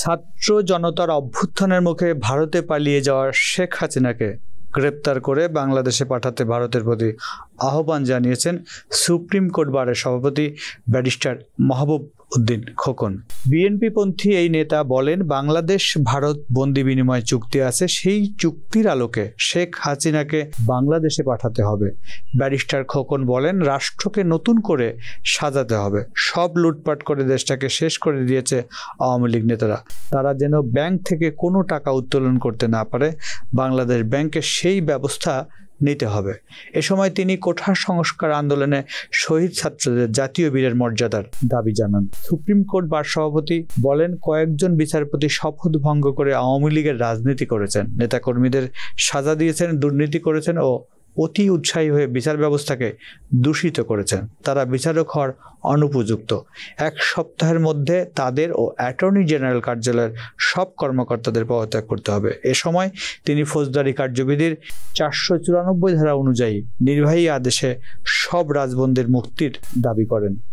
ছাত্র জনতার অভ্যুত্থানের মুখে ভারতে পালিয়ে যাওয়া শেখ হাসিনাকে গ্রেপ্তার করে বাংলাদেশে পাঠাতে ভারতের প্রতি আহ্বান জানিয়েছেন সুপ্রিম কোর্ট বারের সভাপতি ব্যারিস্টার মাহবুব উদ্দিন খোকন বিএনপিপন্থী এই নেতা বলেন বাংলাদেশ ভারত বন্দি বিনিময় চুক্তি আছে সেই চুক্তির আলোকে শেখ হাসিনাকে বাংলাদেশে পাঠাতে হবে ব্যারিস্টার খোকন বলেন রাষ্ট্রকে নতুন করে সাজাতে হবে সব লুটপাট করে দেশটাকে শেষ করে দিয়েছে আওয়ামী লীগ নেতারা তারা যেন ব্যাংক থেকে কোনো টাকা উত্তোলন করতে না পারে বাংলাদেশ ব্যাংকের সেই ব্যবস্থা নিতে হবে এ সময় তিনি কোঠার সংস্কার আন্দোলনে শহীদ ছাত্রদের জাতীয় বীরের মর্যাদার দাবি জানান সুপ্রিম কোর্ট বার সভাপতি বলেন কয়েকজন বিচারপতি শপথ ভঙ্গ করে আওয়ামী লীগের রাজনীতি করেছেন নেতাকর্মীদের সাজা দিয়েছেন দুর্নীতি করেছেন ও অতি উৎসাহী হয়ে বিচার ব্যবস্থাকে দূষিত করেছেন তারা বিচারক হওয়ার অনুপযুক্ত এক সপ্তাহের মধ্যে তাদের ও অ্যাটর্নি জেনারেল কার্যালয়ের সব কর্মকর্তাদের পদত্যাগ করতে হবে এ সময় তিনি ফৌজদারি কার্যবিধির চারশো চুরানব্বই ধারা অনুযায়ী নির্বাহী আদেশে সব রাজবন্দির মুক্তির দাবি করেন